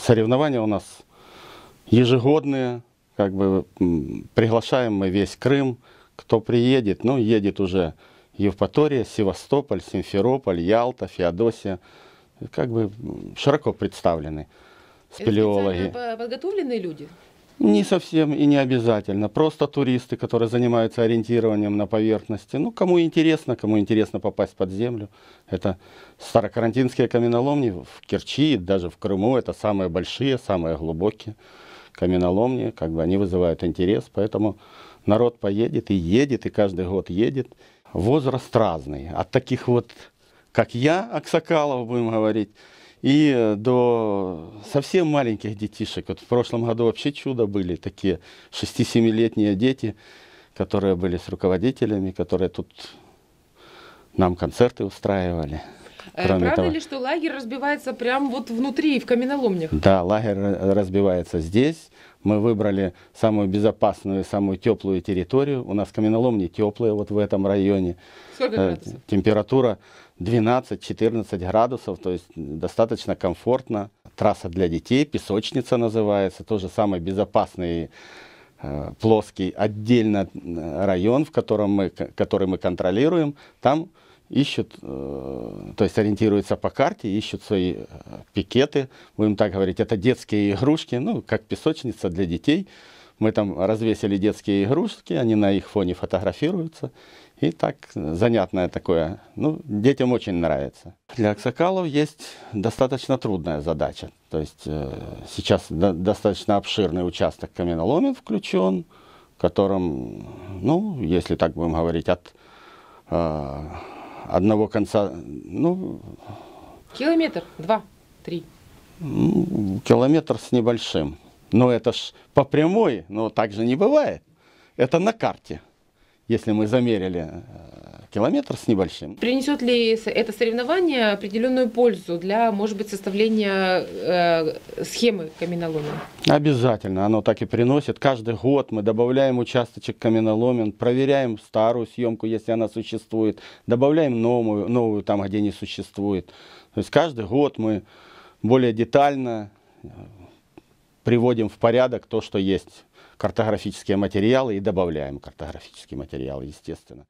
Соревнования у нас ежегодные, как бы приглашаем мы весь Крым, кто приедет, ну, едет уже Евпатория, Севастополь, Симферополь, Ялта, Феодосия, как бы широко представлены спелеологи. Это подготовленные люди? Не совсем и не обязательно. Просто туристы, которые занимаются ориентированием на поверхности. Ну, кому интересно, кому интересно попасть под землю. Это старокарантинские каменоломни в Керчи, даже в Крыму. Это самые большие, самые глубокие каменоломни. Как бы они вызывают интерес, поэтому народ поедет и едет, и каждый год едет. Возраст разный. От таких вот, как я, Аксакалов, будем говорить, и э, до совсем маленьких детишек. Вот в прошлом году вообще чудо были такие 6-7-летние дети, которые были с руководителями, которые тут нам концерты устраивали. Э, Кроме Правда того, ли, что лагерь разбивается прямо вот внутри, в каменоломнях? Да, лагерь разбивается здесь. Мы выбрали самую безопасную, самую теплую территорию. У нас каменоломни теплые вот в этом районе. Сколько э, градусов? Температура 12-14 градусов, то есть достаточно комфортно. Трасса для детей, песочница называется, тоже самый безопасный э, плоский отдельно район, в котором мы, который мы контролируем. Там ищут, э, то есть ориентируются по карте, ищут свои э, пикеты, будем так говорить, это детские игрушки, ну, как песочница для детей. Мы там развесили детские игрушки, они на их фоне фотографируются. И так занятное такое. Ну, детям очень нравится. Для аксакалов есть достаточно трудная задача. То есть э, сейчас до достаточно обширный участок каменоломен включен, в котором, ну, если так будем говорить, от э, одного конца, ну... Километр, два, три. Ну, километр с небольшим. Но это ж по прямой, но так же не бывает. Это на карте, если мы замерили э, километр с небольшим. Принесет ли это соревнование определенную пользу для, может быть, составления э, схемы каменоломен? Обязательно, оно так и приносит. Каждый год мы добавляем участочек каменоломен, проверяем старую съемку, если она существует, добавляем новую, новую там, где не существует. То есть каждый год мы более детально э, приводим в порядок то, что есть картографические материалы и добавляем картографические материалы, естественно.